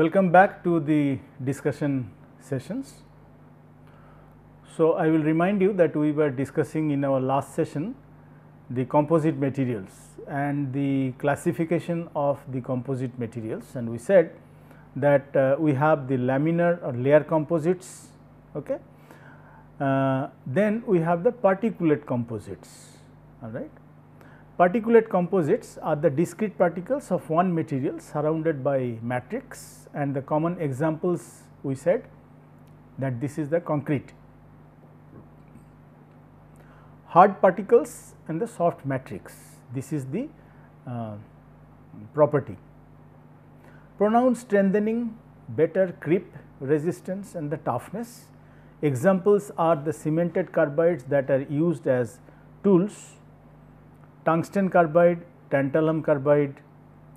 Welcome back to the discussion sessions. So, I will remind you that we were discussing in our last session the composite materials and the classification of the composite materials and we said that uh, we have the laminar or layer composites. Okay. Uh, then we have the particulate composites all right. Particulate composites are the discrete particles of one material surrounded by matrix and the common examples we said that this is the concrete. Hard particles and the soft matrix, this is the uh, property. Pronounced strengthening, better creep resistance and the toughness. Examples are the cemented carbides that are used as tools tungsten carbide, tantalum carbide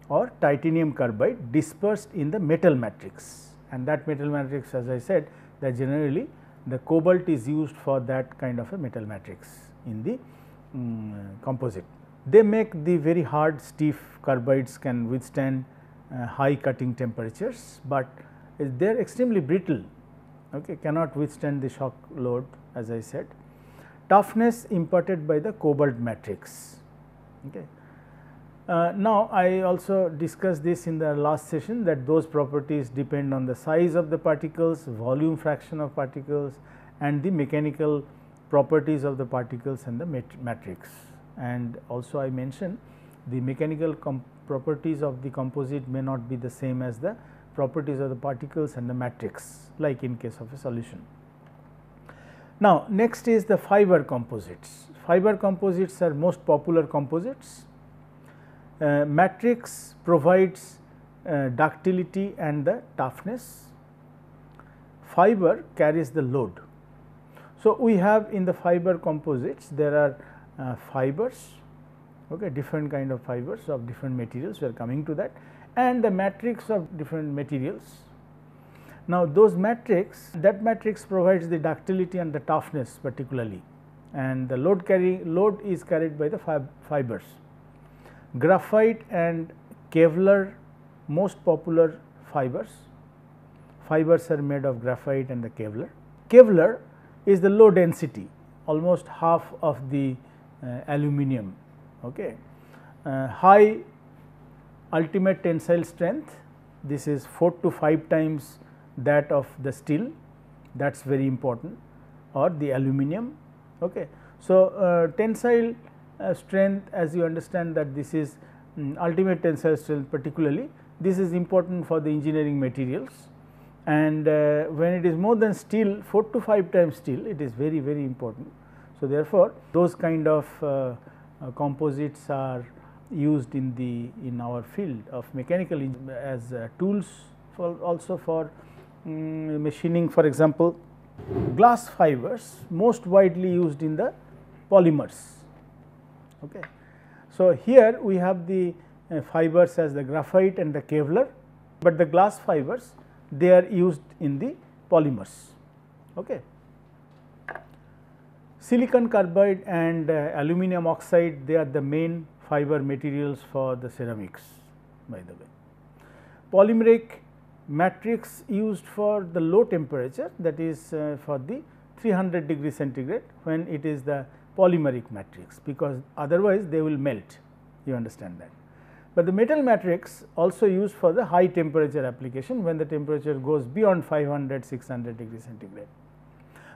or titanium carbide dispersed in the metal matrix and that metal matrix as I said that generally the cobalt is used for that kind of a metal matrix in the um, composite. They make the very hard stiff carbides can withstand uh, high cutting temperatures, but they are extremely brittle okay, cannot withstand the shock load as I said. Toughness imparted by the cobalt matrix Okay. Uh, now, I also discussed this in the last session that those properties depend on the size of the particles, volume fraction of particles and the mechanical properties of the particles and the mat matrix. And also I mentioned the mechanical properties of the composite may not be the same as the properties of the particles and the matrix like in case of a solution. Now, next is the fiber composites. Fiber composites are most popular composites. Uh, matrix provides uh, ductility and the toughness. Fiber carries the load. So, we have in the fiber composites there are uh, fibers okay, different kind of fibers of different materials we are coming to that and the matrix of different materials now, those matrix that matrix provides the ductility and the toughness particularly and the load carry load is carried by the fib fibers. Graphite and Kevlar most popular fibers. Fibers are made of graphite and the Kevlar. Kevlar is the low density almost half of the uh, aluminum. Okay. Uh, high ultimate tensile strength this is 4 to 5 times that of the steel that is very important or the aluminum. Okay. So, uh, tensile uh, strength as you understand that this is um, ultimate tensile strength particularly this is important for the engineering materials and uh, when it is more than steel 4 to 5 times steel it is very very important. So, therefore, those kind of uh, uh, composites are used in the in our field of mechanical as uh, tools for also for Mm, machining for example, glass fibers most widely used in the polymers. Okay. So, here we have the uh, fibers as the graphite and the Kevlar, but the glass fibers they are used in the polymers. Okay. Silicon carbide and uh, aluminum oxide they are the main fiber materials for the ceramics by the way. Polymeric matrix used for the low temperature that is uh, for the 300 degree centigrade when it is the polymeric matrix because otherwise they will melt you understand that. But the metal matrix also used for the high temperature application when the temperature goes beyond 500 600 degree centigrade.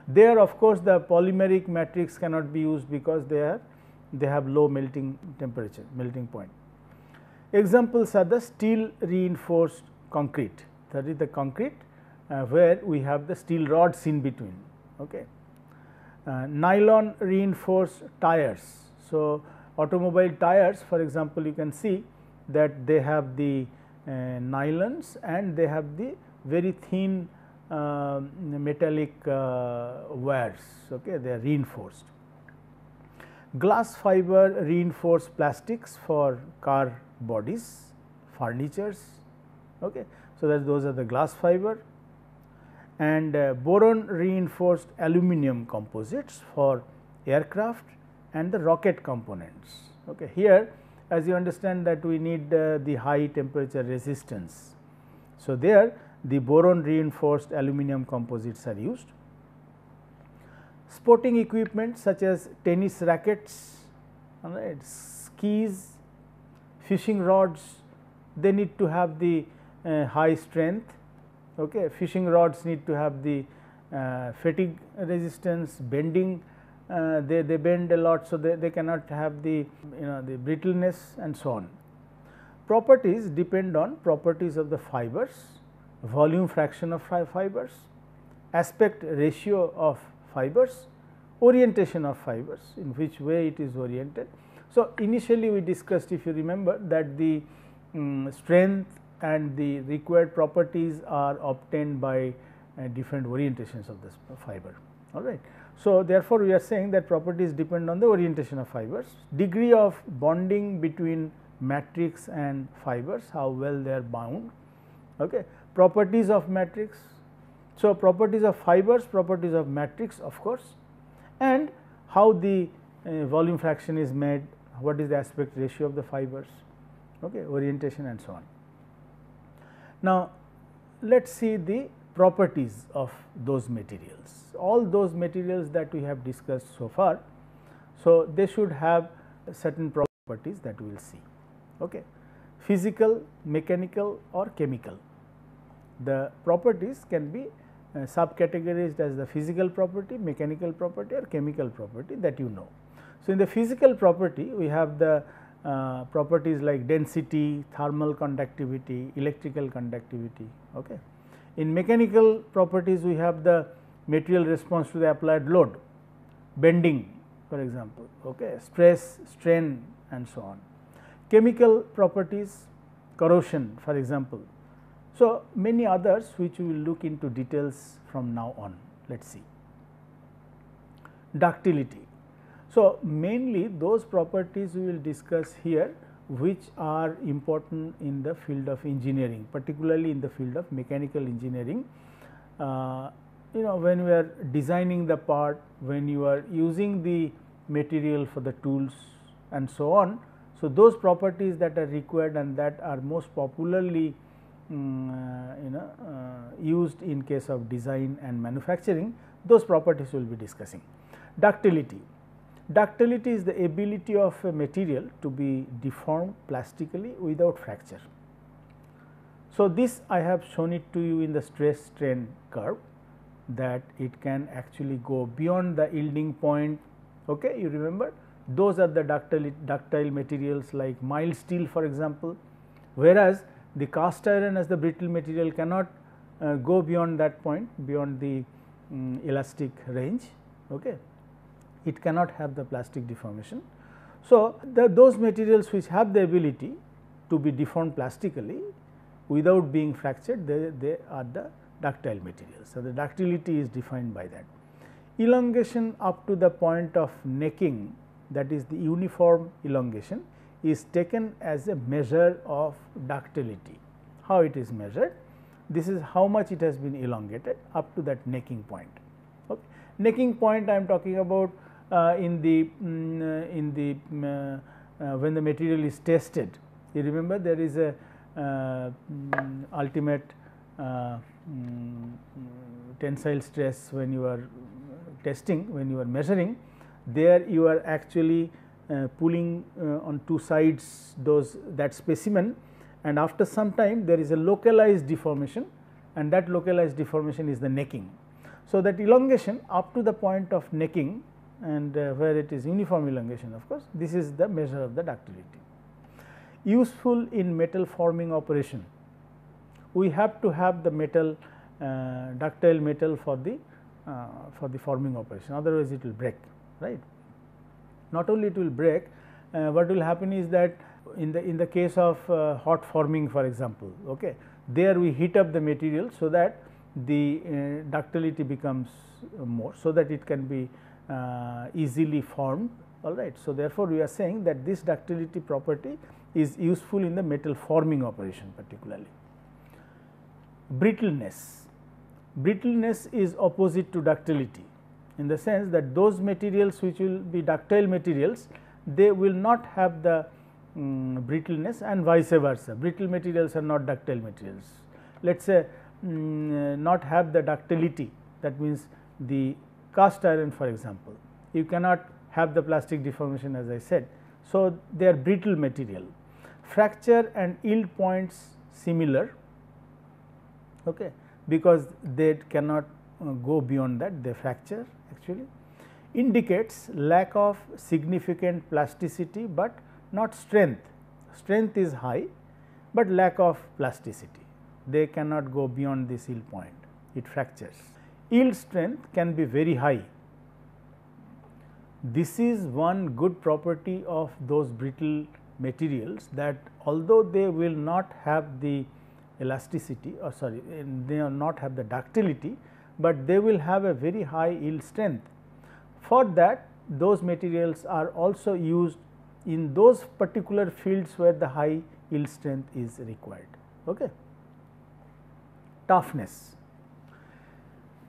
There of course, the polymeric matrix cannot be used because they are they have low melting temperature melting point. Examples are the steel reinforced concrete that is the concrete uh, where we have the steel rods in between. Okay. Uh, nylon reinforced tires. So, automobile tires for example, you can see that they have the uh, nylons and they have the very thin um, metallic uh, wires, okay, they are reinforced. Glass fiber reinforced plastics for car bodies, furnitures, okay. So, that those are the glass fiber and uh, boron reinforced aluminum composites for aircraft and the rocket components. Okay. Here as you understand that we need uh, the high temperature resistance. So, there the boron reinforced aluminum composites are used. Sporting equipment such as tennis rackets, skis, fishing rods, they need to have the uh, high strength. Okay. Fishing rods need to have the uh, fatigue resistance, bending, uh, they, they bend a lot. So, they, they cannot have the you know the brittleness and so on. Properties depend on properties of the fibers, volume fraction of fibers, aspect ratio of fibers, orientation of fibers in which way it is oriented. So, initially we discussed if you remember that the um, strength and the required properties are obtained by uh, different orientations of this fiber all right. So, therefore, we are saying that properties depend on the orientation of fibers, degree of bonding between matrix and fibers, how well they are bound, okay. properties of matrix. So, properties of fibers, properties of matrix of course and how the uh, volume fraction is made, what is the aspect ratio of the fibers, okay, orientation and so on. Now, let us see the properties of those materials, all those materials that we have discussed so far. So, they should have certain properties that we will see okay. physical, mechanical or chemical. The properties can be uh, subcategorized as the physical property, mechanical property or chemical property that you know. So, in the physical property we have the uh, properties like density, thermal conductivity, electrical conductivity. Okay. In mechanical properties we have the material response to the applied load, bending for example, okay, stress, strain and so on. Chemical properties, corrosion for example. So, many others which we will look into details from now on, let us see. Ductility, so, mainly those properties we will discuss here which are important in the field of engineering particularly in the field of mechanical engineering. Uh, you know when we are designing the part, when you are using the material for the tools and so on. So, those properties that are required and that are most popularly um, you know uh, used in case of design and manufacturing, those properties we will be discussing. Ductility Ductility is the ability of a material to be deformed plastically without fracture. So, this I have shown it to you in the stress strain curve that it can actually go beyond the yielding point. Okay, you remember those are the ductile, ductile materials like mild steel for example, whereas the cast iron as the brittle material cannot uh, go beyond that point beyond the um, elastic range. Okay it cannot have the plastic deformation. So, the, those materials which have the ability to be deformed plastically without being fractured they, they are the ductile materials. So, the ductility is defined by that. Elongation up to the point of necking that is the uniform elongation is taken as a measure of ductility. How it is measured? This is how much it has been elongated up to that necking point. Okay. Necking point I am talking about uh, in the mm, uh, in the mm, uh, when the material is tested. You remember there is a mm, ultimate tensile stress when you are testing when you are measuring there you are actually uh, pulling uh, on two sides those that specimen and after some time there is a localized deformation and that localized deformation is the necking. So, that elongation up to the point of necking and uh, where it is uniform elongation of course, this is the measure of the ductility. Useful in metal forming operation, we have to have the metal uh, ductile metal for the uh, for the forming operation otherwise it will break right. Not only it will break uh, what will happen is that in the in the case of uh, hot forming for example, okay, there we heat up the material so that the uh, ductility becomes more so that it can be uh, easily formed all right. So, therefore, we are saying that this ductility property is useful in the metal forming operation particularly. Brittleness, brittleness is opposite to ductility in the sense that those materials which will be ductile materials they will not have the um, brittleness and vice versa brittle materials are not ductile materials. Let us say um, not have the ductility that means the cast iron for example, you cannot have the plastic deformation as I said. So, they are brittle material. Fracture and yield points similar okay, because they cannot uh, go beyond that they fracture actually indicates lack of significant plasticity, but not strength. Strength is high, but lack of plasticity they cannot go beyond this yield point it fractures yield strength can be very high. This is one good property of those brittle materials that although they will not have the elasticity or sorry they will not have the ductility, but they will have a very high yield strength. For that those materials are also used in those particular fields where the high yield strength is required. Okay. Toughness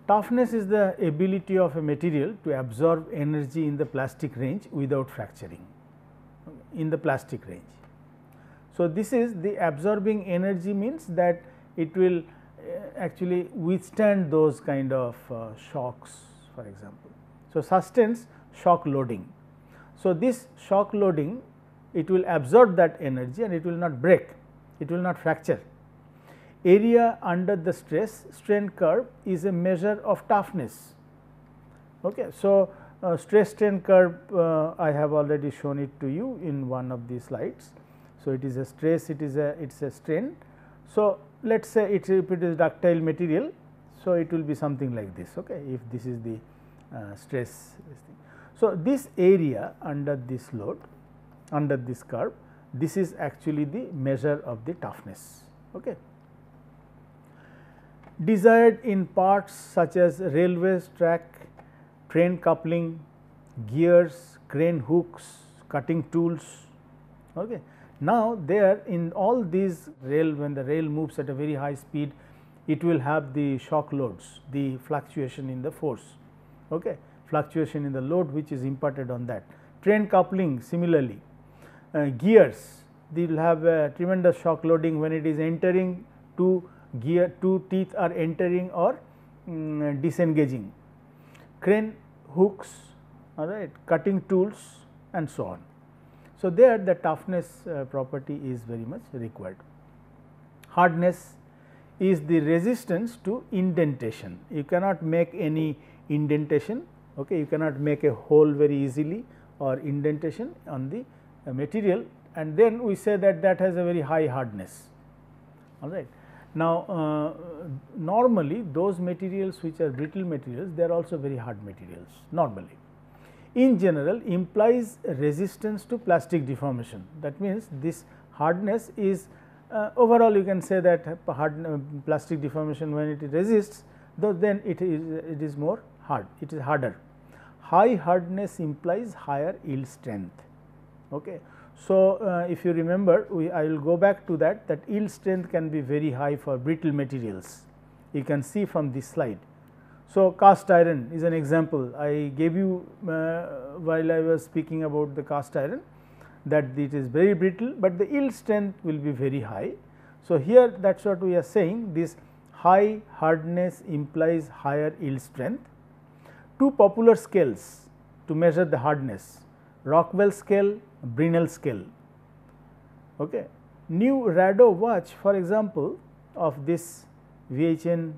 Toughness is the ability of a material to absorb energy in the plastic range without fracturing in the plastic range. So, this is the absorbing energy means that it will uh, actually withstand those kind of uh, shocks for example. So, sustains shock loading. So, this shock loading it will absorb that energy and it will not break, it will not fracture area under the stress strain curve is a measure of toughness. Okay. So, uh, stress strain curve uh, I have already shown it to you in one of the slides. So, it is a stress it is a it is a strain. So, let us say it if it is ductile material. So, it will be something like this okay, if this is the uh, stress. So, this area under this load under this curve this is actually the measure of the toughness. Okay desired in parts such as railways track, train coupling, gears, crane hooks, cutting tools. Okay. Now, there in all these rail when the rail moves at a very high speed it will have the shock loads the fluctuation in the force okay fluctuation in the load which is imparted on that train coupling similarly uh, gears they will have a tremendous shock loading when it is entering to gear two teeth are entering or um, disengaging, crane hooks, all right, cutting tools and so on. So, there the toughness uh, property is very much required. Hardness is the resistance to indentation. You cannot make any indentation, okay. you cannot make a hole very easily or indentation on the uh, material and then we say that that has a very high hardness, all right. Now, uh, normally those materials which are brittle materials they are also very hard materials normally. In general implies resistance to plastic deformation that means this hardness is uh, overall you can say that hard uh, plastic deformation when it resists though then it is it is more hard it is harder. High hardness implies higher yield strength. Okay. So, uh, if you remember we, I will go back to that that yield strength can be very high for brittle materials you can see from this slide. So, cast iron is an example I gave you uh, while I was speaking about the cast iron that it is very brittle, but the yield strength will be very high. So, here that is what we are saying this high hardness implies higher yield strength. Two popular scales to measure the hardness Rockwell scale Brinell scale. Okay. New Rado watch for example of this VHN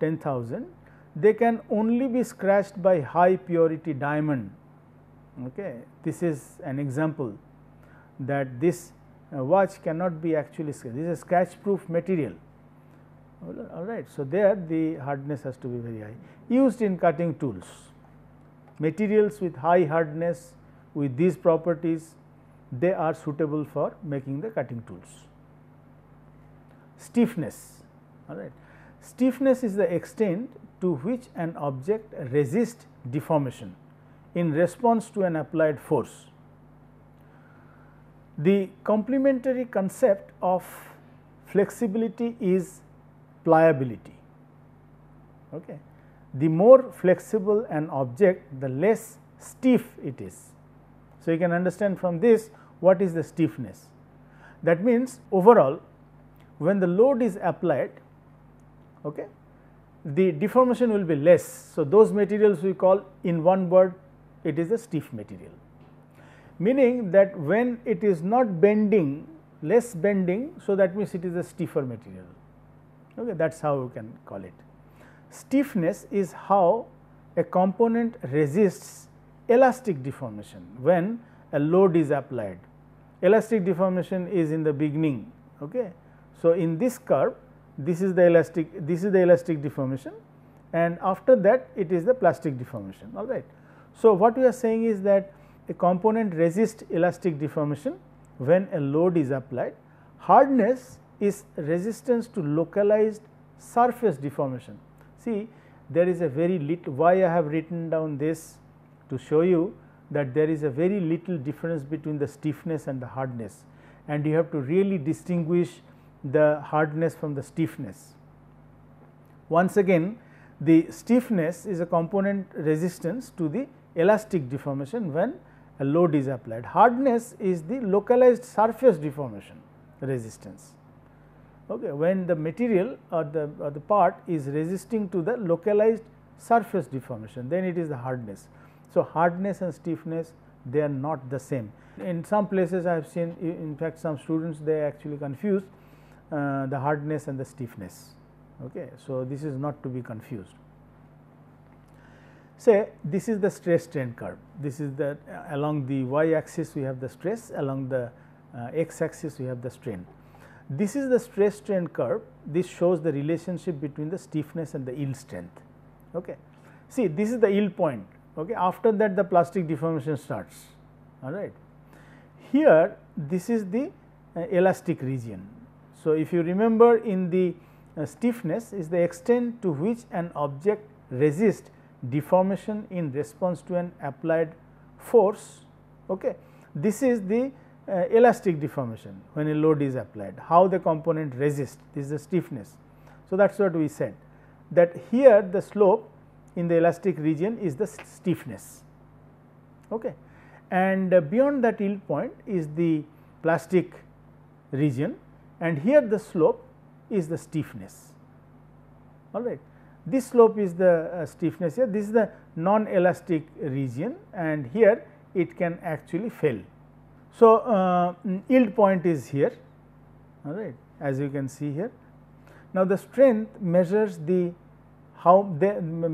10,000, they can only be scratched by high purity diamond. Okay. This is an example that this uh, watch cannot be actually scratched, this is scratch proof material all right. So, there the hardness has to be very high used in cutting tools materials with high hardness with these properties they are suitable for making the cutting tools. Stiffness all right. Stiffness is the extent to which an object resists deformation in response to an applied force. The complementary concept of flexibility is pliability. Okay. The more flexible an object, the less stiff it is. So, you can understand from this what is the stiffness. That means, overall when the load is applied okay, the deformation will be less. So, those materials we call in one word it is a stiff material meaning that when it is not bending less bending. So, that means it is a stiffer material okay, that is how we can call it. Stiffness is how a component resists elastic deformation when a load is applied. Elastic deformation is in the beginning. Okay. So, in this curve this is the elastic this is the elastic deformation and after that it is the plastic deformation all right. So, what we are saying is that a component resists elastic deformation when a load is applied. Hardness is resistance to localized surface deformation. See there is a very little why I have written down this to show you that there is a very little difference between the stiffness and the hardness and you have to really distinguish the hardness from the stiffness. Once again the stiffness is a component resistance to the elastic deformation when a load is applied. Hardness is the localized surface deformation resistance. Okay, when the material or the, or the part is resisting to the localized surface deformation then it is the hardness. So, hardness and stiffness they are not the same. In some places I have seen in fact some students they actually confuse uh, the hardness and the stiffness. Okay. So, this is not to be confused. Say this is the stress strain curve, this is the uh, along the y axis we have the stress, along the uh, x axis we have the strain. This is the stress strain curve, this shows the relationship between the stiffness and the yield strength. Okay. See this is the yield point, okay after that the plastic deformation starts all right here this is the uh, elastic region so if you remember in the uh, stiffness is the extent to which an object resists deformation in response to an applied force okay this is the uh, elastic deformation when a load is applied how the component resists this is the stiffness so that's what we said that here the slope in the elastic region is the stiffness. Okay. And uh, beyond that yield point is the plastic region and here the slope is the stiffness all right. This slope is the uh, stiffness here this is the non elastic region and here it can actually fail. So, uh, mm, yield point is here all right as you can see here. Now, the strength measures the how they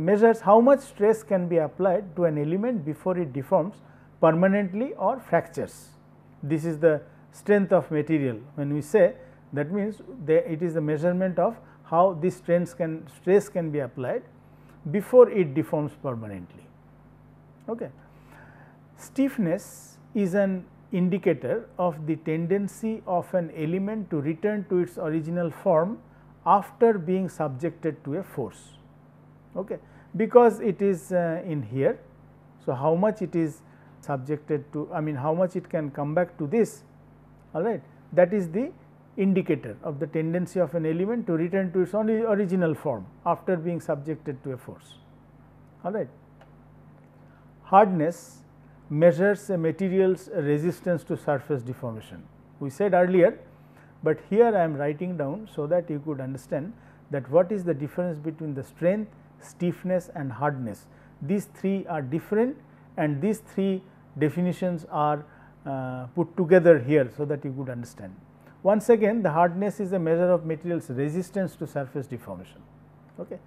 measures how much stress can be applied to an element before it deforms permanently or fractures. This is the strength of material when we say that means it is the measurement of how this strength can stress can be applied before it deforms permanently. Okay. Stiffness is an indicator of the tendency of an element to return to its original form after being subjected to a force okay, because it is uh, in here. So, how much it is subjected to I mean how much it can come back to this all right that is the indicator of the tendency of an element to return to its only original form after being subjected to a force all right. Hardness measures a material's resistance to surface deformation we said earlier, but here I am writing down so that you could understand that what is the difference between the strength stiffness and hardness. These three are different and these three definitions are uh, put together here, so that you could understand. Once again the hardness is a measure of materials resistance to surface deformation. Okay.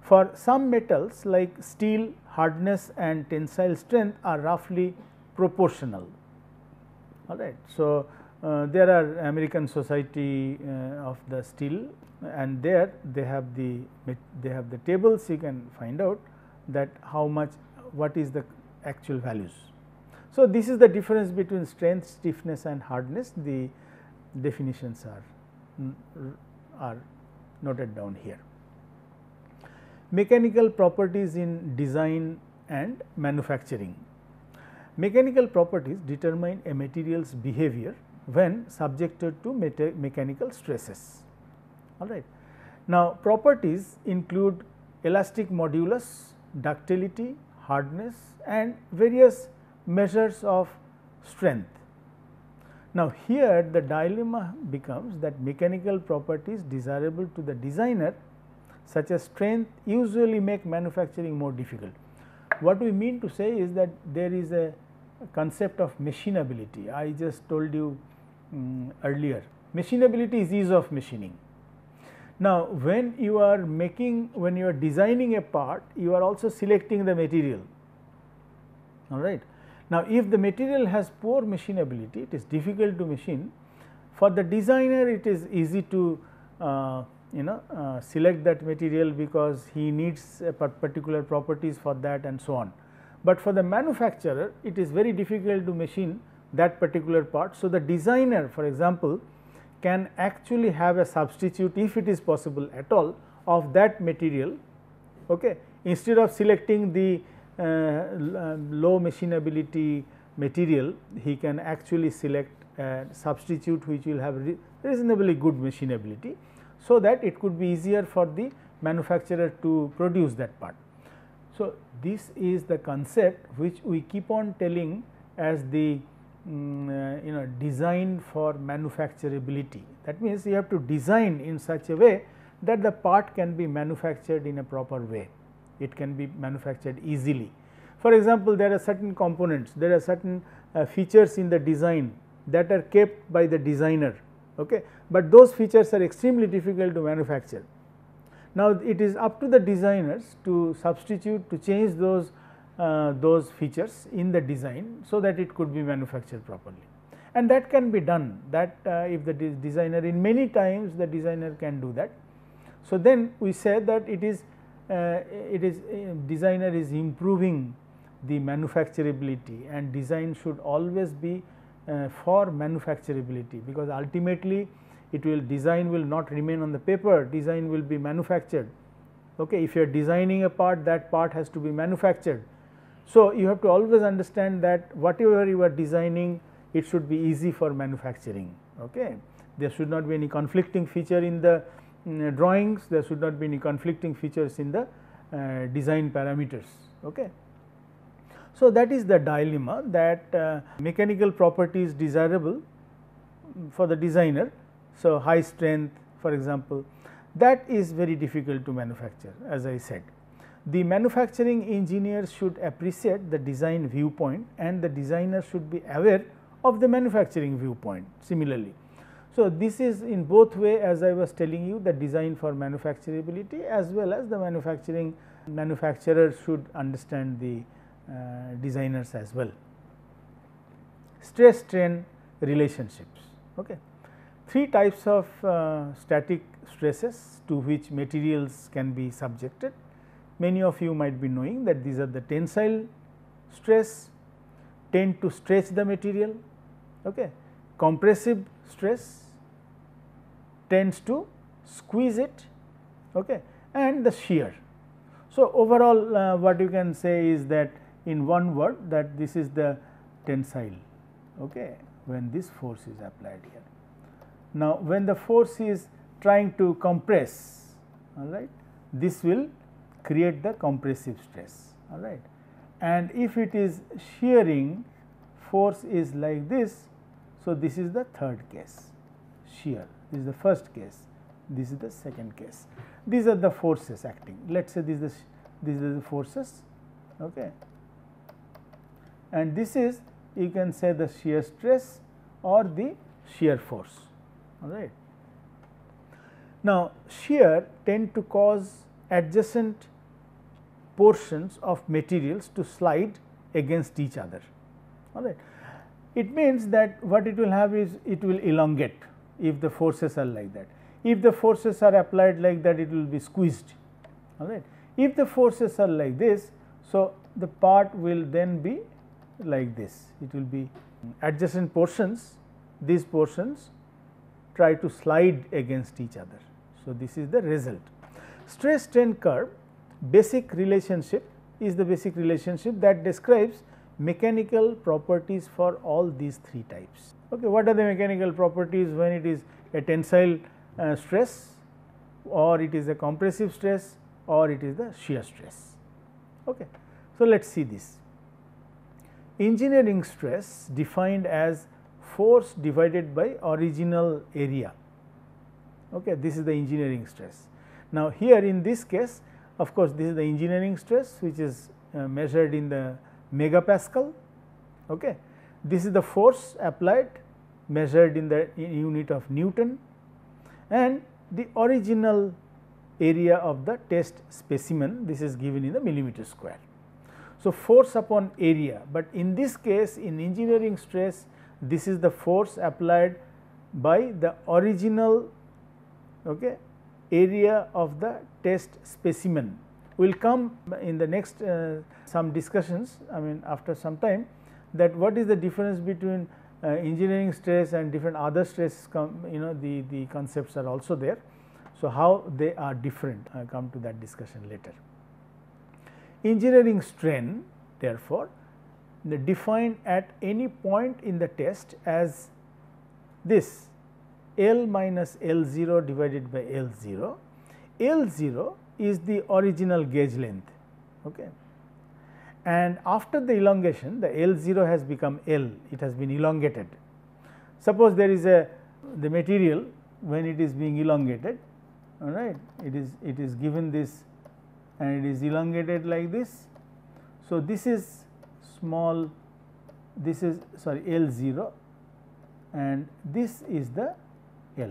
For some metals like steel hardness and tensile strength are roughly proportional. All right. So, uh, there are American Society uh, of the Steel and there they have the they have the tables you can find out that how much what is the actual values. So, this is the difference between strength, stiffness and hardness the definitions are, are noted down here. Mechanical properties in design and manufacturing. Mechanical properties determine a material's behavior when subjected to mechanical stresses. All right. Now, properties include elastic modulus, ductility, hardness and various measures of strength. Now, here the dilemma becomes that mechanical properties desirable to the designer such as strength usually make manufacturing more difficult. What we mean to say is that there is a concept of machinability. I just told you um, earlier. Machinability is ease of machining. Now, when you are making, when you are designing a part, you are also selecting the material, all right. Now, if the material has poor machinability, it is difficult to machine. For the designer, it is easy to uh, you know uh, select that material because he needs particular properties for that and so on. But for the manufacturer, it is very difficult to machine that particular part. So, the designer for example, can actually have a substitute if it is possible at all of that material okay, instead of selecting the uh, uh low machinability material he can actually select a substitute which will have re reasonably good machinability. So, that it could be easier for the manufacturer to produce that part. So, this is the concept which we keep on telling as the Mm, uh, you know design for manufacturability. That means, you have to design in such a way that the part can be manufactured in a proper way, it can be manufactured easily. For example, there are certain components, there are certain uh, features in the design that are kept by the designer, okay? but those features are extremely difficult to manufacture. Now, it is up to the designers to substitute to change those uh, those features in the design so that it could be manufactured properly. And that can be done that uh, if the de designer in many times the designer can do that. So, then we say that it is uh, it is uh, designer is improving the manufacturability and design should always be uh, for manufacturability because ultimately it will design will not remain on the paper design will be manufactured okay if you are designing a part that part has to be manufactured so, you have to always understand that whatever you are designing it should be easy for manufacturing. Okay. There should not be any conflicting feature in the um, drawings, there should not be any conflicting features in the uh, design parameters. Okay. So, that is the dilemma that uh, mechanical property is desirable for the designer. So, high strength for example, that is very difficult to manufacture as I said. The manufacturing engineers should appreciate the design viewpoint and the designer should be aware of the manufacturing viewpoint similarly. So, this is in both way as I was telling you the design for manufacturability as well as the manufacturing manufacturer should understand the uh, designers as well. Stress strain relationships. Okay. Three types of uh, static stresses to which materials can be subjected many of you might be knowing that these are the tensile stress tend to stretch the material, okay. compressive stress tends to squeeze it okay. and the shear. So, overall uh, what you can say is that in one word that this is the tensile okay, when this force is applied here. Now, when the force is trying to compress all right, this will create the compressive stress all right. And if it is shearing force is like this, so this is the third case shear this is the first case, this is the second case. These are the forces acting let us say this is this is the forces okay. and this is you can say the shear stress or the shear force all right. Now, shear tend to cause adjacent portions of materials to slide against each other all right. It means that what it will have is it will elongate if the forces are like that. If the forces are applied like that it will be squeezed all right. If the forces are like this so the part will then be like this it will be adjacent portions these portions try to slide against each other. So, this is the result. Stress strain curve basic relationship is the basic relationship that describes mechanical properties for all these three types. Okay, what are the mechanical properties when it is a tensile uh, stress or it is a compressive stress or it is the shear stress. Okay. So, let us see this. Engineering stress defined as force divided by original area. Okay, this is the engineering stress. Now, here in this case of course, this is the engineering stress which is uh, measured in the megapascal. Okay. This is the force applied measured in the unit of Newton and the original area of the test specimen this is given in the millimeter square. So, force upon area, but in this case in engineering stress this is the force applied by the original okay, area of the test specimen will come in the next uh, some discussions I mean after some time that what is the difference between uh, engineering stress and different other stress you know the, the concepts are also there. So, how they are different I come to that discussion later. Engineering strain therefore, defined at any point in the test as this L minus L 0 divided by L 0. L 0 is the original gauge length. Okay. And after the elongation the L 0 has become L, it has been elongated. Suppose there is a the material when it is being elongated all right it is it is given this and it is elongated like this. So, this is small this is sorry L 0 and this is the L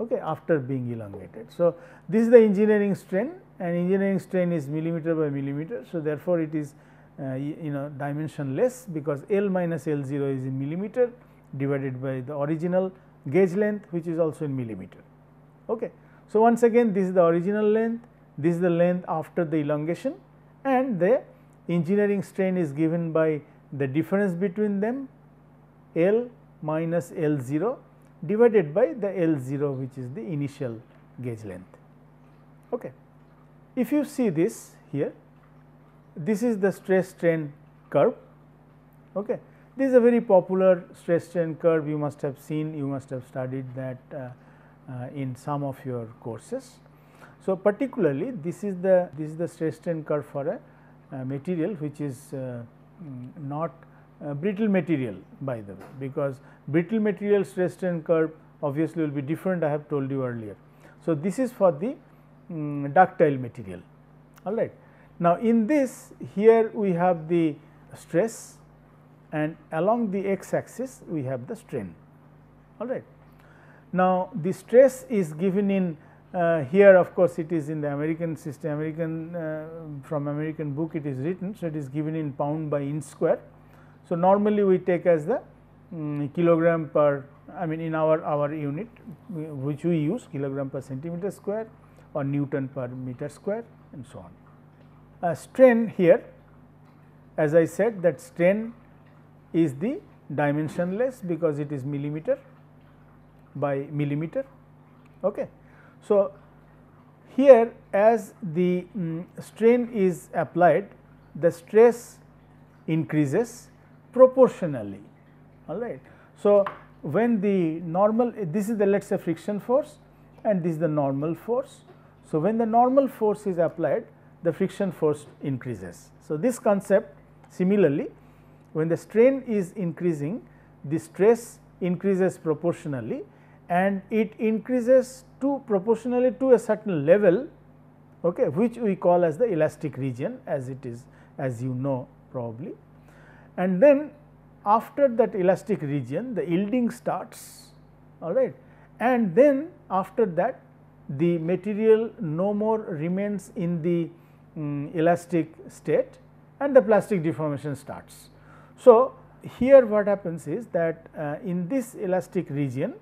okay, after being elongated. So, this is the engineering strain and engineering strain is millimeter by millimeter. So, therefore, it is uh, you know dimensionless because L minus L 0 is in millimeter divided by the original gauge length which is also in millimeter. Okay. So, once again this is the original length, this is the length after the elongation and the engineering strain is given by the difference between them L minus L 0 divided by the L 0 which is the initial gauge length. Okay. If you see this here, this is the stress strain curve. Okay. This is a very popular stress strain curve you must have seen, you must have studied that uh, uh, in some of your courses. So, particularly this is the this is the stress strain curve for a, a material which is uh, mm, not uh, brittle material by the way because brittle material stress strain curve obviously will be different I have told you earlier. So, this is for the um, ductile material all right. Now, in this here we have the stress and along the x axis we have the strain all right. Now, the stress is given in uh, here of course, it is in the American system American uh, from American book it is written. So, it is given in pound by inch square so, normally we take as the um, kilogram per I mean in our, our unit which we use kilogram per centimeter square or Newton per meter square and so on. Uh, strain here as I said that strain is the dimensionless because it is millimeter by millimeter. Okay. So, here as the um, strain is applied the stress increases proportionally all right. So, when the normal this is the let us say friction force and this is the normal force. So, when the normal force is applied the friction force increases. So, this concept similarly when the strain is increasing the stress increases proportionally and it increases to proportionally to a certain level okay, which we call as the elastic region as it is as you know probably and then after that elastic region the yielding starts all right and then after that the material no more remains in the um, elastic state and the plastic deformation starts. So, here what happens is that uh, in this elastic region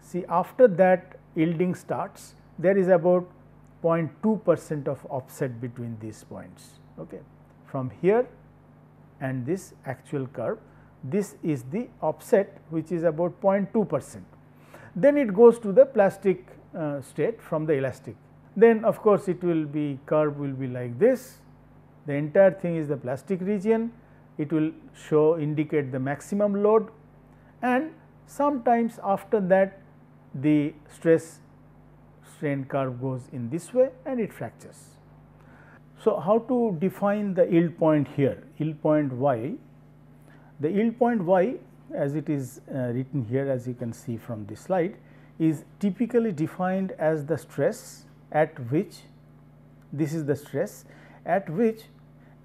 see after that yielding starts there is about 0.2 percent of offset between these points okay. from here and this actual curve. This is the offset which is about 0.2 percent. Then it goes to the plastic uh, state from the elastic. Then of course, it will be curve will be like this. The entire thing is the plastic region. It will show indicate the maximum load and sometimes after that the stress strain curve goes in this way and it fractures. So, how to define the yield point here? Yield point y. The yield point y as it is uh, written here as you can see from this slide is typically defined as the stress at which this is the stress at which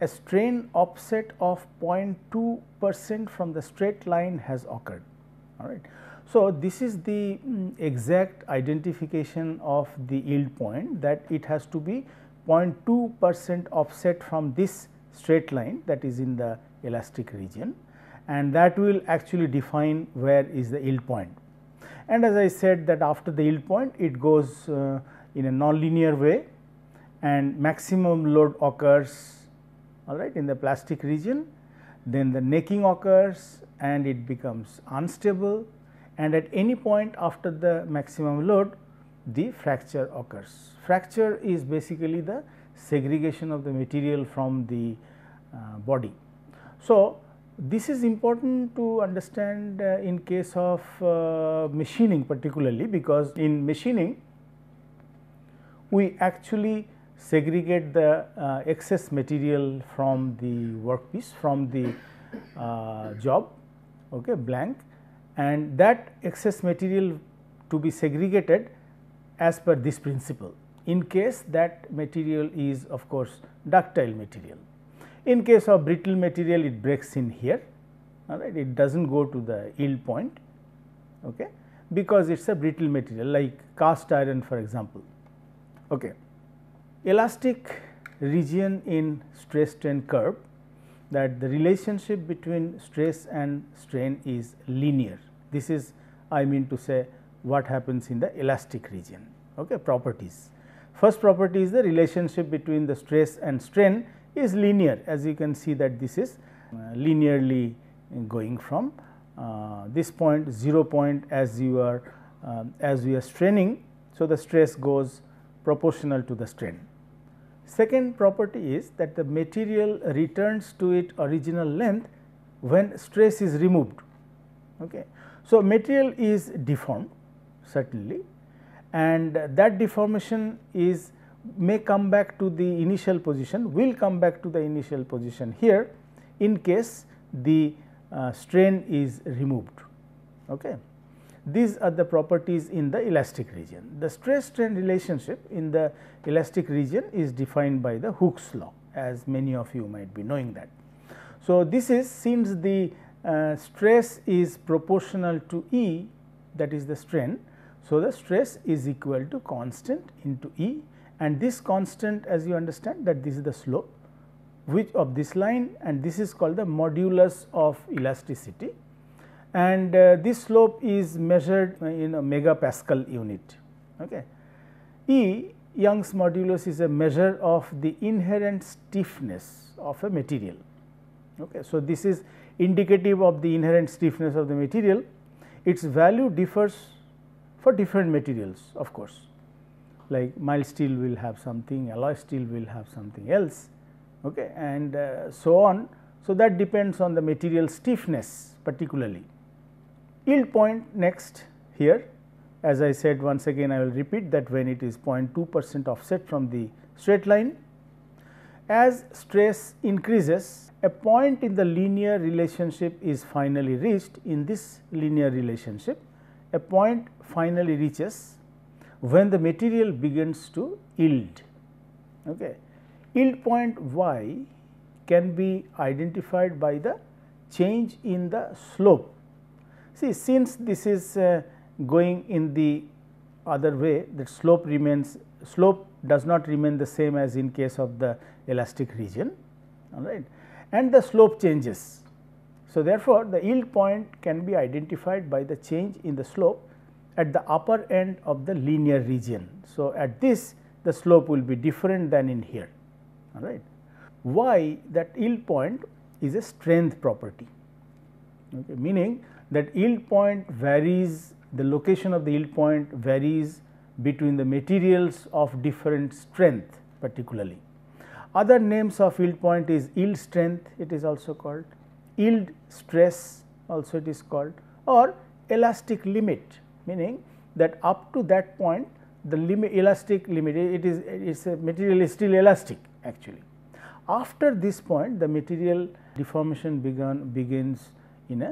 a strain offset of 0.2 percent from the straight line has occurred. All right. So, this is the mm, exact identification of the yield point that it has to be 0.2 percent offset from this straight line that is in the elastic region and that will actually define where is the yield point. And as I said that after the yield point it goes uh, in a nonlinear way and maximum load occurs all right in the plastic region then the necking occurs and it becomes unstable and at any point after the maximum load the fracture occurs. Fracture is basically the segregation of the material from the uh, body. So, this is important to understand uh, in case of uh, machining particularly because in machining we actually segregate the uh, excess material from the workpiece from the uh, job okay, blank and that excess material to be segregated as per this principle in case that material is of course ductile material. In case of brittle material it breaks in here all right it does not go to the yield point okay, because it is a brittle material like cast iron for example. Okay. Elastic region in stress strain curve that the relationship between stress and strain is linear. This is I mean to say what happens in the elastic region okay, properties. First property is the relationship between the stress and strain is linear as you can see that this is uh, linearly going from uh, this point 0 point as you are uh, as we are straining. So, the stress goes proportional to the strain. Second property is that the material returns to its original length when stress is removed. Okay. So, material is deformed certainly and that deformation is may come back to the initial position will come back to the initial position here in case the uh, strain is removed. Okay. These are the properties in the elastic region. The stress strain relationship in the elastic region is defined by the Hooke's law as many of you might be knowing that. So, this is since the uh, stress is proportional to E that is the strain so, the stress is equal to constant into E and this constant as you understand that this is the slope which of this line and this is called the modulus of elasticity and uh, this slope is measured in a megapascal unit. Okay. E Young's modulus is a measure of the inherent stiffness of a material. Okay. So, this is indicative of the inherent stiffness of the material. Its value differs for different materials of course like mild steel will have something alloy steel will have something else okay and uh, so on so that depends on the material stiffness particularly yield point next here as i said once again i will repeat that when it is 0.2 percent offset from the straight line as stress increases a point in the linear relationship is finally reached in this linear relationship a point finally reaches when the material begins to yield. Okay. Yield point y can be identified by the change in the slope. See since this is uh, going in the other way that slope remains slope does not remain the same as in case of the elastic region all right and the slope changes. So, therefore, the yield point can be identified by the change in the slope at the upper end of the linear region. So, at this the slope will be different than in here all right. Why that yield point is a strength property okay, meaning that yield point varies the location of the yield point varies between the materials of different strength particularly. Other names of yield point is yield strength it is also called, yield stress also it is called or elastic limit meaning that up to that point the limit elastic limit it is its material is still elastic actually. After this point the material deformation begun begins in a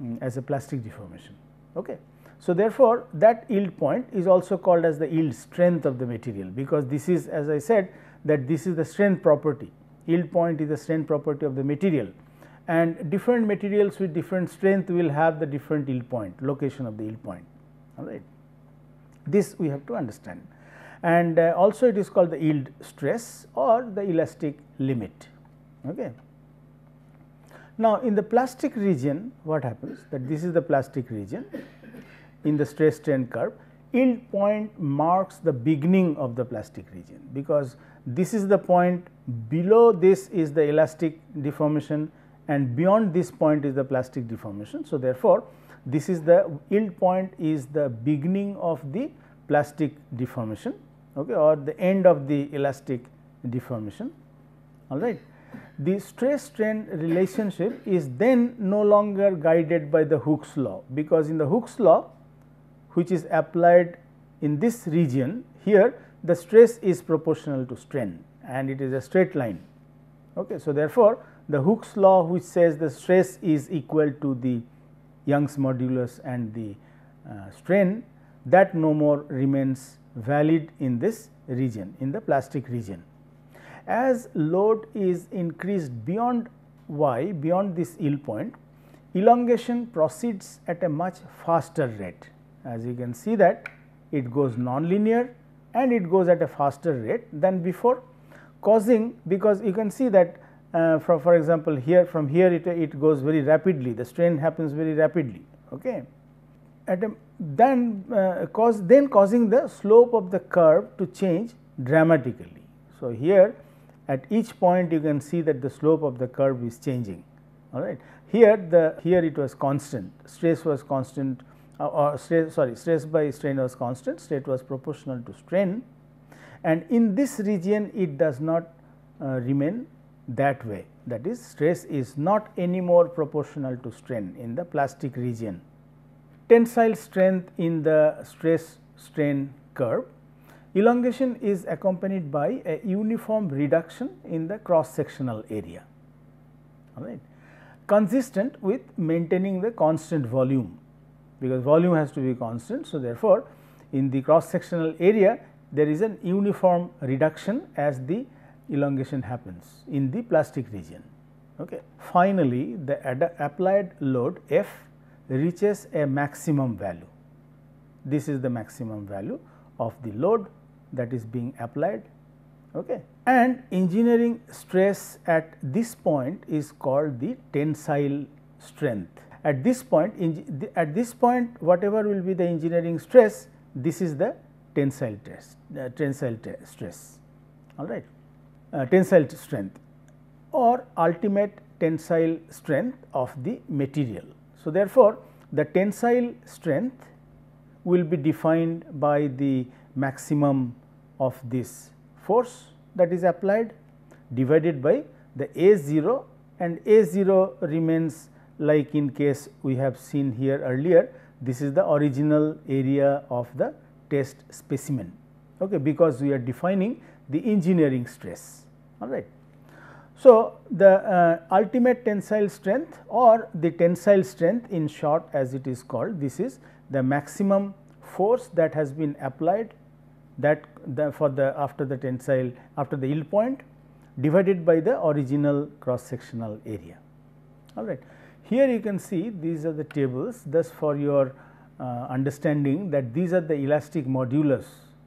um, as a plastic deformation. Okay. So, therefore, that yield point is also called as the yield strength of the material because this is as I said that this is the strength property yield point is the strength property of the material and different materials with different strength will have the different yield point location of the yield point alright. This we have to understand and uh, also it is called the yield stress or the elastic limit. Okay. Now, in the plastic region what happens that this is the plastic region in the stress strain curve yield point marks the beginning of the plastic region because this is the point below this is the elastic deformation and beyond this point is the plastic deformation. So, therefore, this is the yield point is the beginning of the plastic deformation okay, or the end of the elastic deformation all right. The stress strain relationship is then no longer guided by the Hooke's law because in the Hooke's law which is applied in this region here the stress is proportional to strain and it is a straight line. Okay. So, therefore, the Hooke's law which says the stress is equal to the Young's modulus and the uh, strain that no more remains valid in this region in the plastic region. As load is increased beyond y beyond this yield point elongation proceeds at a much faster rate. As you can see that it goes nonlinear and it goes at a faster rate than before causing because you can see that uh, for, for example, here from here it, it goes very rapidly the strain happens very rapidly okay. At a, then uh, cause then causing the slope of the curve to change dramatically. So, here at each point you can see that the slope of the curve is changing all right. Here the here it was constant stress was constant uh, or stress sorry stress by strain was constant stress was proportional to strain and in this region it does not uh, remain that way that is stress is not any more proportional to strain in the plastic region. Tensile strength in the stress strain curve elongation is accompanied by a uniform reduction in the cross sectional area all right consistent with maintaining the constant volume because volume has to be constant. So, therefore, in the cross sectional area there is an uniform reduction as the elongation happens in the plastic region. Okay. Finally, the applied load F reaches a maximum value. This is the maximum value of the load that is being applied okay. and engineering stress at this point is called the tensile strength. At this point, at this point whatever will be the engineering stress, this is the tensile stress, uh, tensile stress, all right. Uh, tensile strength or ultimate tensile strength of the material. So, therefore, the tensile strength will be defined by the maximum of this force that is applied divided by the A 0 and A 0 remains like in case we have seen here earlier this is the original area of the test specimen okay, because we are defining the engineering stress all right. So, the uh, ultimate tensile strength or the tensile strength in short as it is called this is the maximum force that has been applied that the for the after the tensile after the yield point divided by the original cross sectional area all right. Here you can see these are the tables thus for your uh, understanding that these are the elastic modulus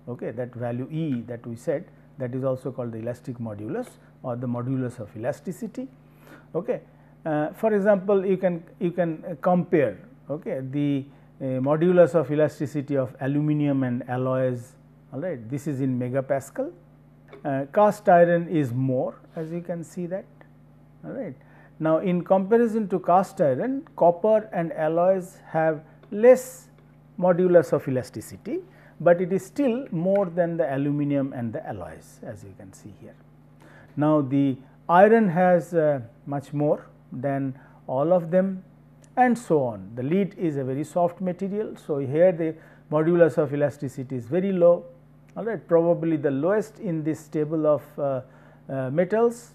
okay, that value E that we said that is also called the elastic modulus or the modulus of elasticity. Okay. Uh, for example, you can you can compare okay, the uh, modulus of elasticity of aluminum and alloys all right this is in megapascal. Uh, cast iron is more as you can see that all right. Now, in comparison to cast iron copper and alloys have less modulus of elasticity but it is still more than the aluminum and the alloys as you can see here. Now, the iron has uh, much more than all of them and so on. The lead is a very soft material. So, here the modulus of elasticity is very low all right probably the lowest in this table of uh, uh, metals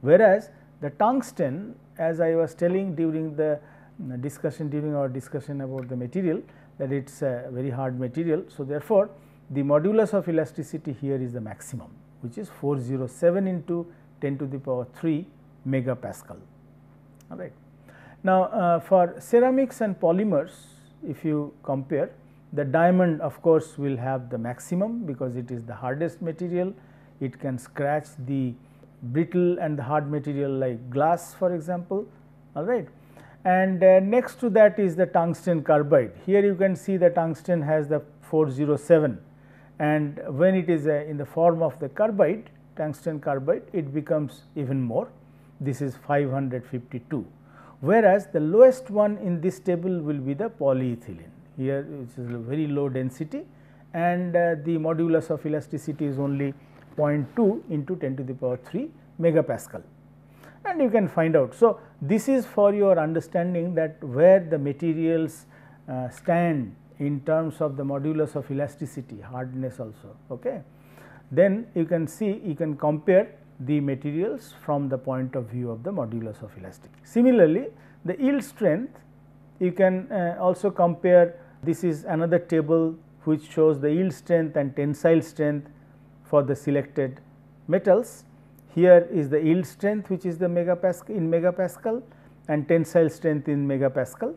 whereas, the tungsten as I was telling during the mm, discussion during our discussion about the material that it is a very hard material. So, therefore, the modulus of elasticity here is the maximum which is 407 into 10 to the power 3 megapascal. All right. Now, uh, for ceramics and polymers if you compare the diamond of course will have the maximum because it is the hardest material. It can scratch the brittle and the hard material like glass for example. All right and uh, next to that is the tungsten carbide. Here you can see the tungsten has the 407 and when it is uh, in the form of the carbide tungsten carbide it becomes even more this is 552 whereas the lowest one in this table will be the polyethylene here it is a very low density and uh, the modulus of elasticity is only 0.2 into 10 to the power 3 megapascal and you can find out. So, this is for your understanding that where the materials uh, stand in terms of the modulus of elasticity hardness also. Okay. Then you can see you can compare the materials from the point of view of the modulus of elasticity. Similarly, the yield strength you can uh, also compare this is another table which shows the yield strength and tensile strength for the selected metals here is the yield strength which is the megapascal in megapascal and tensile strength in megapascal.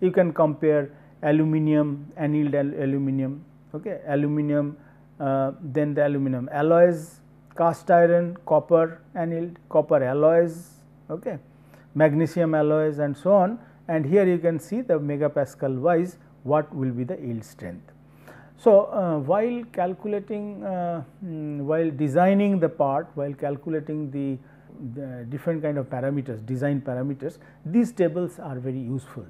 You can compare aluminum, annealed al aluminum, okay, aluminum, uh, then the aluminum alloys, cast iron, copper annealed, copper alloys, okay, magnesium alloys and so on. And here you can see the megapascal wise what will be the yield strength. So, uh, while calculating uh, mm, while designing the part while calculating the, the, different kind of parameters design parameters these tables are very useful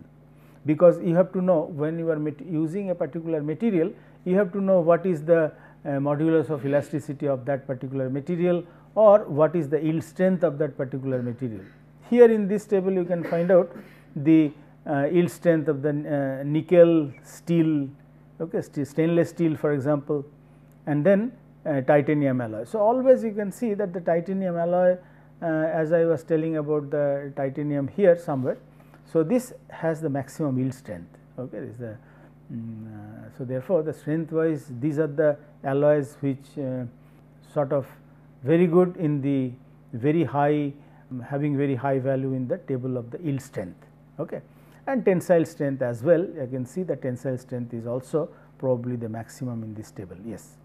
because you have to know when you are using a particular material you have to know what is the uh, modulus of elasticity of that particular material or what is the yield strength of that particular material. Here in this table you can find out the uh, yield strength of the uh, nickel steel okay, stainless steel for example and then uh, titanium alloy. So, always you can see that the titanium alloy uh, as I was telling about the titanium here somewhere. So, this has the maximum yield strength okay, is the um, uh, so therefore, the strength wise these are the alloys which uh, sort of very good in the very high um, having very high value in the table of the yield strength. Okay and tensile strength as well. You can see the tensile strength is also probably the maximum in this table, yes,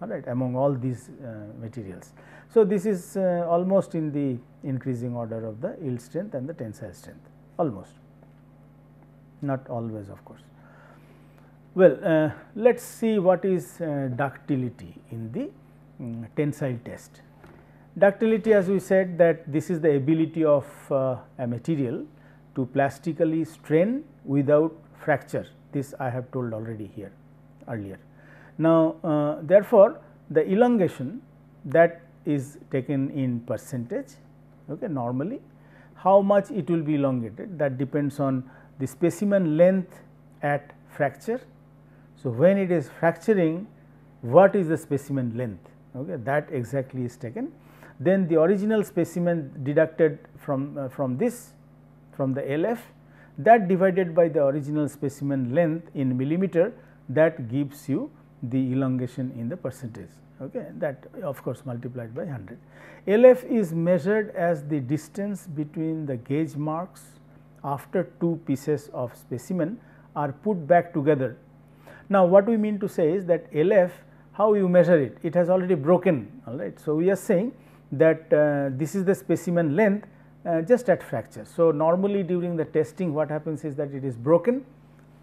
all right, among all these uh, materials. So, this is uh, almost in the increasing order of the yield strength and the tensile strength, almost, not always of course. Well, uh, let us see what is uh, ductility in the um, tensile test. Ductility as we said that this is the ability of uh, a material to plastically strain without fracture this I have told already here earlier. Now, uh, therefore, the elongation that is taken in percentage okay, normally how much it will be elongated that depends on the specimen length at fracture. So, when it is fracturing what is the specimen length okay, that exactly is taken. Then the original specimen deducted from, uh, from this from the LF that divided by the original specimen length in millimeter that gives you the elongation in the percentage okay, that of course multiplied by 100. LF is measured as the distance between the gauge marks after two pieces of specimen are put back together. Now, what we mean to say is that LF how you measure it, it has already broken alright. So, we are saying that uh, this is the specimen length uh, just at fracture. So, normally during the testing what happens is that it is broken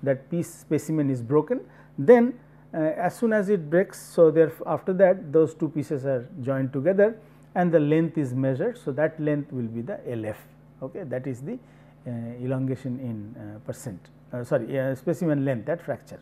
that piece specimen is broken then uh, as soon as it breaks. So, there after that those two pieces are joined together and the length is measured. So, that length will be the LF okay that is the uh, elongation in uh, percent uh, sorry uh, specimen length at fracture.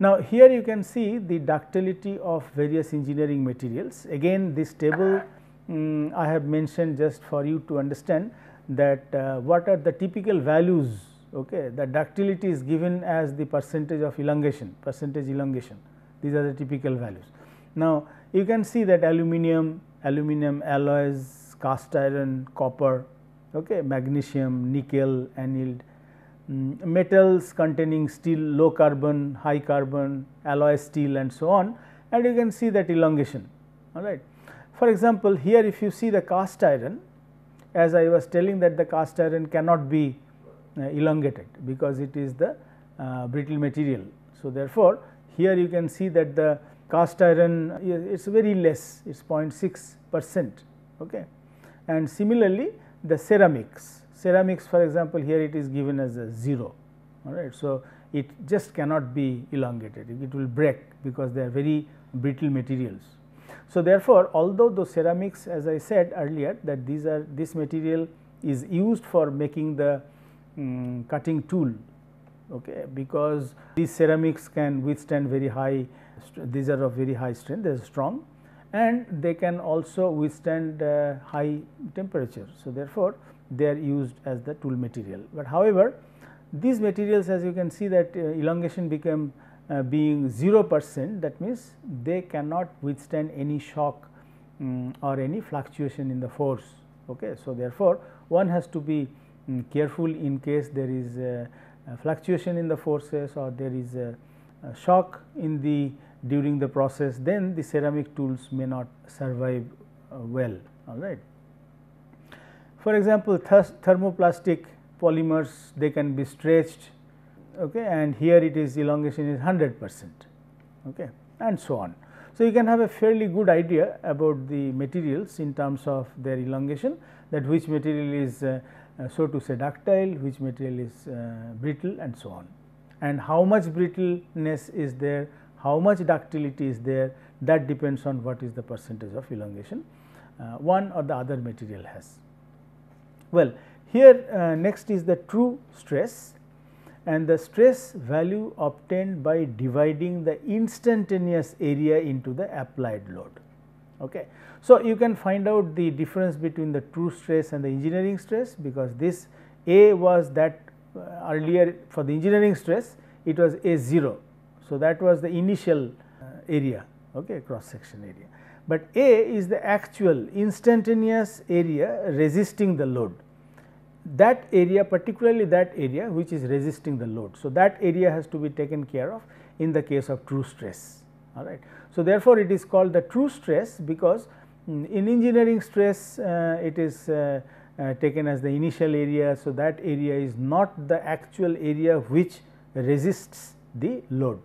Now, here you can see the ductility of various engineering materials again this table um, I have mentioned just for you to understand that uh, what are the typical values okay the ductility is given as the percentage of elongation percentage elongation these are the typical values now you can see that aluminum aluminum alloys cast iron copper okay magnesium nickel annealed um, mm, metals containing steel low carbon high carbon alloy steel and so on and you can see that elongation all right for example, here if you see the cast iron as I was telling that the cast iron cannot be uh, elongated because it is the uh, brittle material. So, therefore, here you can see that the cast iron uh, it is very less it is 0.6 percent. Okay. And similarly, the ceramics ceramics for example, here it is given as a 0 all right. So, it just cannot be elongated it will break because they are very brittle materials. So, therefore, although the ceramics as I said earlier that these are this material is used for making the um, cutting tool okay, because these ceramics can withstand very high these are of very high strength they are strong and they can also withstand uh, high temperature. So, therefore, they are used as the tool material, but however these materials as you can see that uh, elongation became uh, being 0 percent that means they cannot withstand any shock um, or any fluctuation in the force. Okay. So, therefore, one has to be um, careful in case there is a, a fluctuation in the forces or there is a, a, shock in the during the process then the ceramic tools may not survive uh, well all right. For example, thermoplastic polymers they can be stretched okay, and here it is elongation is 100 percent okay, and so on. So, you can have a fairly good idea about the materials in terms of their elongation that which material is uh, uh, so to say ductile, which material is uh, brittle and so on. And how much brittleness is there, how much ductility is there that depends on what is the percentage of elongation uh, one or the other material has. Well, here uh, next is the true stress and the stress value obtained by dividing the instantaneous area into the applied load. Okay. So, you can find out the difference between the true stress and the engineering stress because this A was that uh, earlier for the engineering stress it was A 0. So, that was the initial uh, area okay, cross section area, but A is the actual instantaneous area resisting the load that area particularly that area which is resisting the load. So, that area has to be taken care of in the case of true stress all right. So, therefore, it is called the true stress because mm, in engineering stress uh, it is uh, uh, taken as the initial area. So, that area is not the actual area which resists the load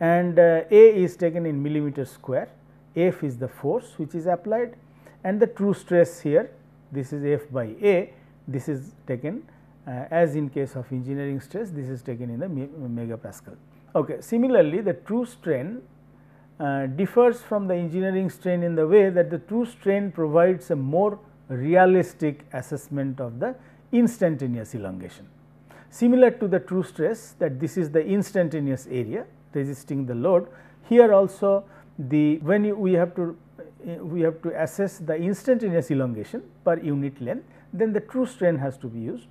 and uh, A is taken in millimeter square, F is the force which is applied and the true stress here this is F by A this is taken uh, as in case of engineering stress this is taken in the mega megapascal. Okay. Similarly, the true strain uh, differs from the engineering strain in the way that the true strain provides a more realistic assessment of the instantaneous elongation. Similar to the true stress that this is the instantaneous area resisting the load, here also the when you, we have to uh, we have to assess the instantaneous elongation per unit length then the true strain has to be used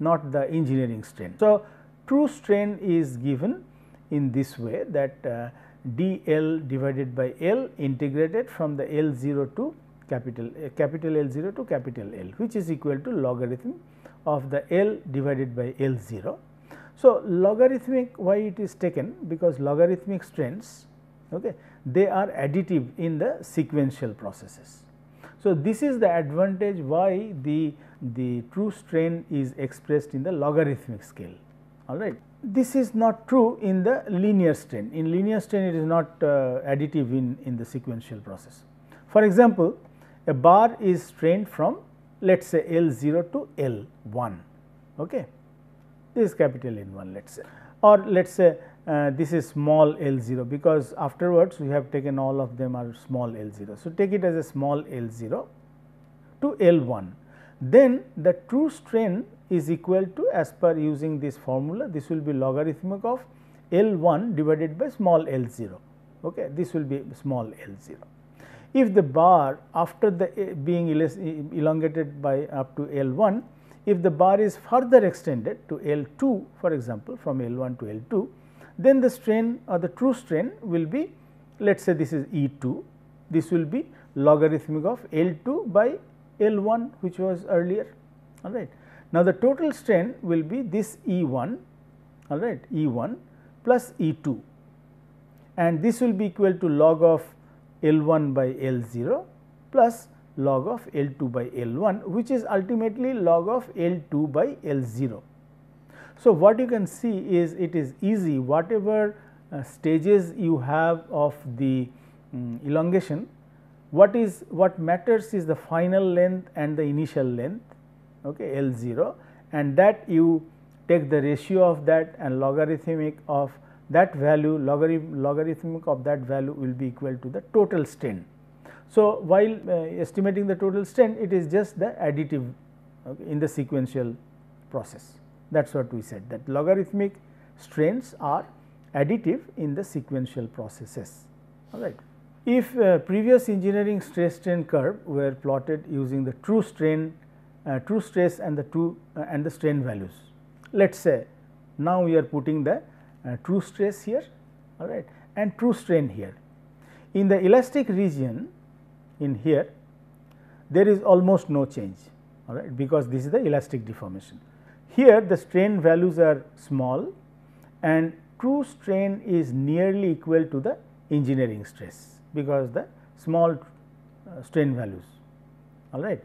not the engineering strain. So, true strain is given in this way that uh, dl divided by L integrated from the L0 to capital uh, capital L0 to capital L which is equal to logarithm of the L divided by L0. So, logarithmic why it is taken because logarithmic strains okay, they are additive in the sequential processes. So, this is the advantage why the, the true strain is expressed in the logarithmic scale all right. This is not true in the linear strain. In linear strain it is not uh, additive in, in the sequential process. For example, a bar is strained from let us say L 0 to L 1 okay. this is capital N 1 let us say or let us say uh, this is small L 0 because afterwards we have taken all of them are small L 0. So, take it as a small L 0 to L 1. Then the true strain is equal to as per using this formula this will be logarithmic of L 1 divided by small L 0 okay. this will be small L 0. If the bar after the eh, being eh, elongated by up to L 1 if the bar is further extended to L 2 for example from L 1 to L 2 then the strain or the true strain will be let us say this is E 2, this will be logarithmic of L 2 by L 1 which was earlier all right. Now, the total strain will be this E 1 all right E 1 plus E 2 and this will be equal to log of L 1 by L 0 plus log of L 2 by L 1 which is ultimately log of L 2 by L 0. So, what you can see is it is easy whatever uh, stages you have of the um, elongation what is what matters is the final length and the initial length okay L 0 and that you take the ratio of that and logarithmic of that value logarithmic of that value will be equal to the total strain. So, while uh, estimating the total strain it is just the additive okay, in the sequential process that is what we said that logarithmic strains are additive in the sequential processes. All right. If uh, previous engineering stress strain curve were plotted using the true strain, uh, true stress and the true uh, and the strain values. Let us say now we are putting the uh, true stress here all right and true strain here. In the elastic region in here there is almost no change all right because this is the elastic deformation. Here the strain values are small and true strain is nearly equal to the engineering stress because the small uh, strain values all right.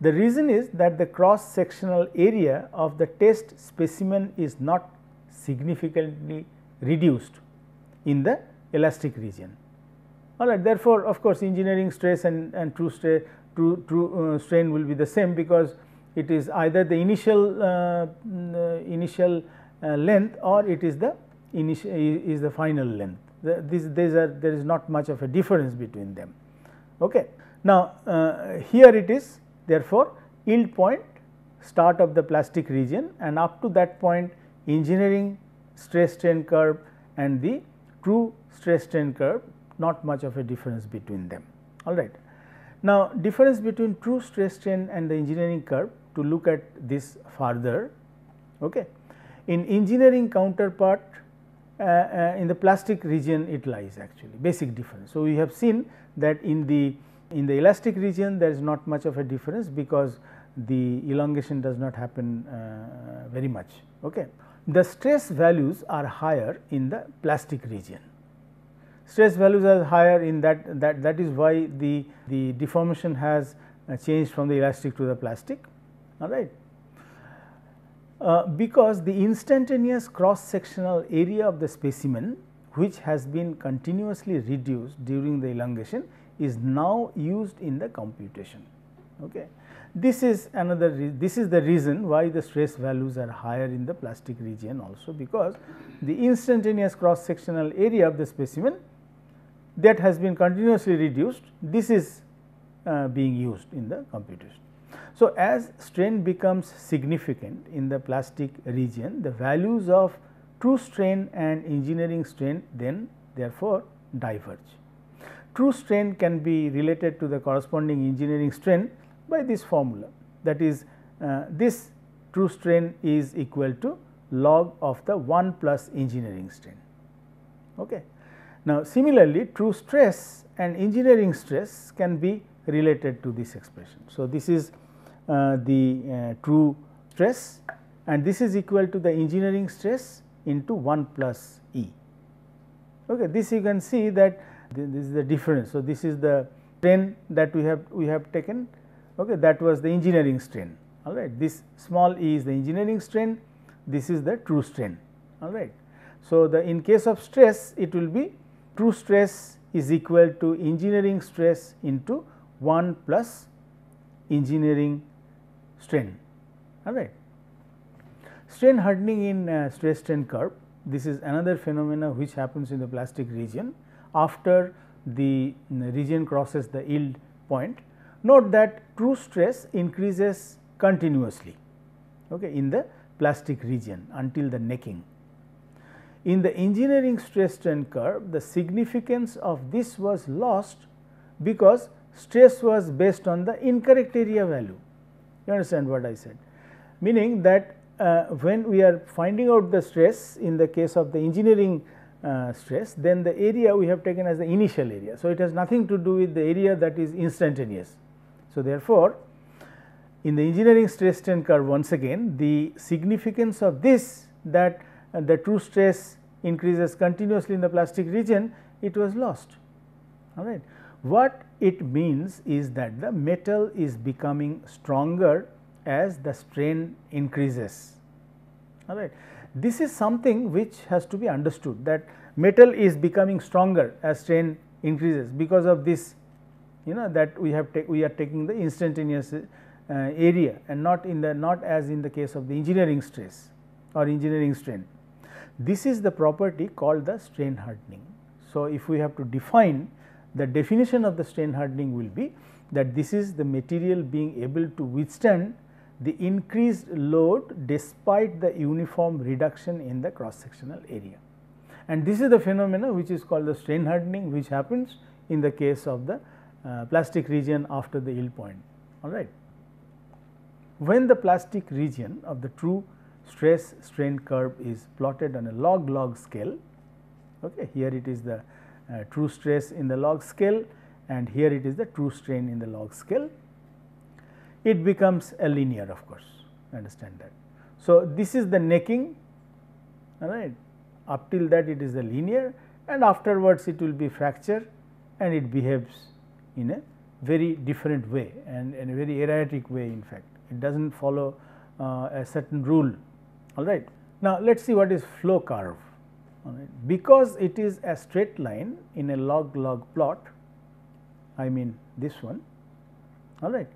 The reason is that the cross sectional area of the test specimen is not significantly reduced in the elastic region. All right. Therefore, of course, engineering stress and, and true, true, true uh, strain will be the same because it is either the initial uh, mm, uh initial uh, length or it is the initial is the final length. The, this, these are there is not much of a difference between them. Okay. Now, uh, here it is therefore, yield point start of the plastic region and up to that point engineering stress strain curve and the true stress strain curve not much of a difference between them all right. Now, difference between true stress strain and the engineering curve to look at this further. Okay. In engineering counterpart uh, uh, in the plastic region it lies actually basic difference. So, we have seen that in the in the elastic region there is not much of a difference because the elongation does not happen uh, very much. Okay. The stress values are higher in the plastic region. Stress values are higher in that that that is why the the deformation has uh, changed from the elastic to the plastic all right. Uh, because the instantaneous cross sectional area of the specimen which has been continuously reduced during the elongation is now used in the computation. Okay. This is another this is the reason why the stress values are higher in the plastic region also because the instantaneous cross sectional area of the specimen that has been continuously reduced this is uh, being used in the computation. So, as strain becomes significant in the plastic region, the values of true strain and engineering strain then therefore diverge. True strain can be related to the corresponding engineering strain by this formula that is uh, this true strain is equal to log of the 1 plus engineering strain. Okay. Now, similarly true stress and engineering stress can be related to this expression. So, this is uh, the uh, true stress and this is equal to the engineering stress into 1 plus E. Okay, this you can see that this is the difference. So, this is the strain that we have we have taken okay, that was the engineering strain all right. This small e is the engineering strain, this is the true strain all right. So, the in case of stress it will be true stress is equal to engineering stress into 1 plus engineering strain all right. Strain hardening in uh, stress strain curve this is another phenomena which happens in the plastic region after the mm, region crosses the yield point. Note that true stress increases continuously okay, in the plastic region until the necking. In the engineering stress strain curve the significance of this was lost because stress was based on the incorrect area value. You understand what I said? Meaning that uh, when we are finding out the stress in the case of the engineering uh, stress, then the area we have taken as the initial area. So, it has nothing to do with the area that is instantaneous. So, therefore, in the engineering stress strain curve once again the significance of this that uh, the true stress increases continuously in the plastic region it was lost all right. What it means is that the metal is becoming stronger as the strain increases. All right. This is something which has to be understood that metal is becoming stronger as strain increases because of this you know that we have we are taking the instantaneous uh, area and not in the not as in the case of the engineering stress or engineering strain. This is the property called the strain hardening. So, if we have to define the definition of the strain hardening will be that this is the material being able to withstand the increased load despite the uniform reduction in the cross sectional area. And this is the phenomena which is called the strain hardening which happens in the case of the uh, plastic region after the yield point all right. When the plastic region of the true stress strain curve is plotted on a log log scale okay, here it is the uh, true stress in the log scale and here it is the true strain in the log scale. It becomes a linear of course, understand that. So, this is the necking all right up till that it is a linear and afterwards it will be fracture and it behaves in a very different way and in a very erratic way in fact. It does not follow uh, a certain rule all right. Now, let us see what is flow curve Right. Because it is a straight line in a log log plot, I mean this one, all right.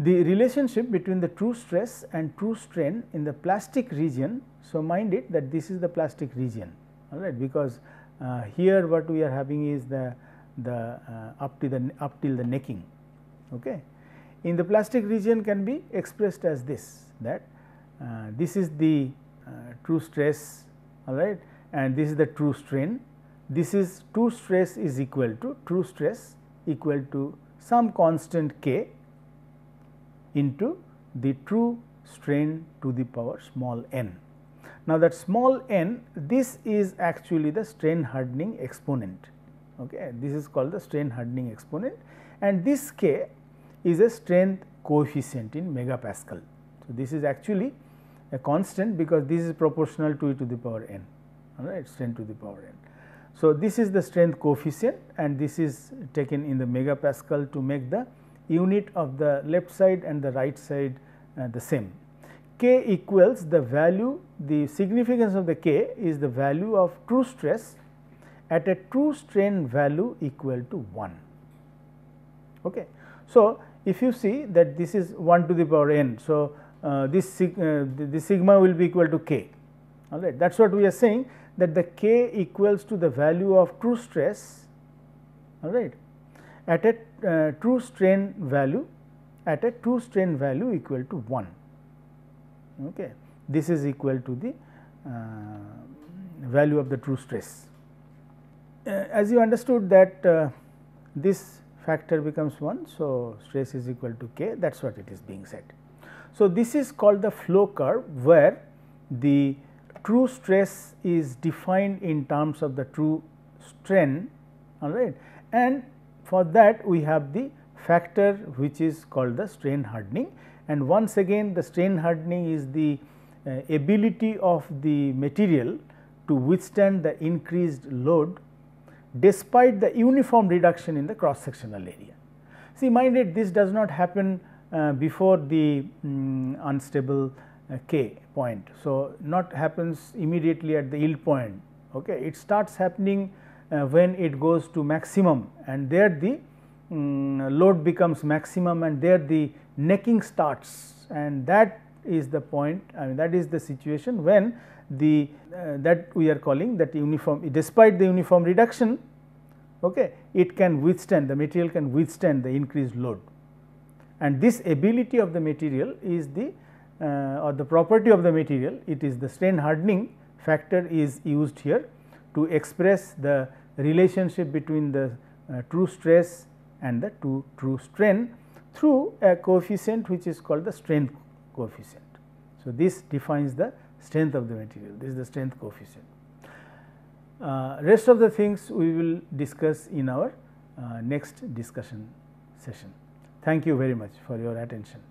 The relationship between the true stress and true strain in the plastic region, so mind it that this is the plastic region, all right, because uh, here what we are having is the, the uh, up to the up till the necking, okay. In the plastic region can be expressed as this that uh, this is the uh, true stress all right and this is the true strain. This is true stress is equal to true stress equal to some constant k into the true strain to the power small n. Now, that small n this is actually the strain hardening exponent. Okay. This is called the strain hardening exponent and this k is a strength coefficient in megapascal. So, this is actually a constant because this is proportional to e to the power n all right strength to the power n. So, this is the strength coefficient and this is taken in the megapascal to make the unit of the left side and the right side uh, the same. K equals the value the significance of the K is the value of true stress at a true strain value equal to 1. Okay. So, if you see that this is 1 to the power n. So, uh, this, sig uh, sigma will be equal to k all right that is what we are saying that the k equals to the value of true stress all right at a uh, true strain value at a true strain value equal to 1 okay this is equal to the uh, value of the true stress uh, as you understood that uh, this factor becomes 1 so stress is equal to k that is what it is being said so, this is called the flow curve where the true stress is defined in terms of the true strain all right and for that we have the factor which is called the strain hardening and once again the strain hardening is the uh, ability of the material to withstand the increased load despite the uniform reduction in the cross sectional area. See mind it this does not happen uh, before the um, unstable uh, k point. So, not happens immediately at the yield point okay. it starts happening uh, when it goes to maximum and there the um, load becomes maximum and there the necking starts and that is the point I mean that is the situation when the uh, that we are calling that uniform despite the uniform reduction okay, it can withstand the material can withstand the increased load and this ability of the material is the uh, or the property of the material it is the strain hardening factor is used here to express the relationship between the uh, true stress and the true, true strain through a coefficient which is called the strength coefficient. So, this defines the strength of the material this is the strength coefficient. Uh, rest of the things we will discuss in our uh, next discussion session. Thank you very much for your attention.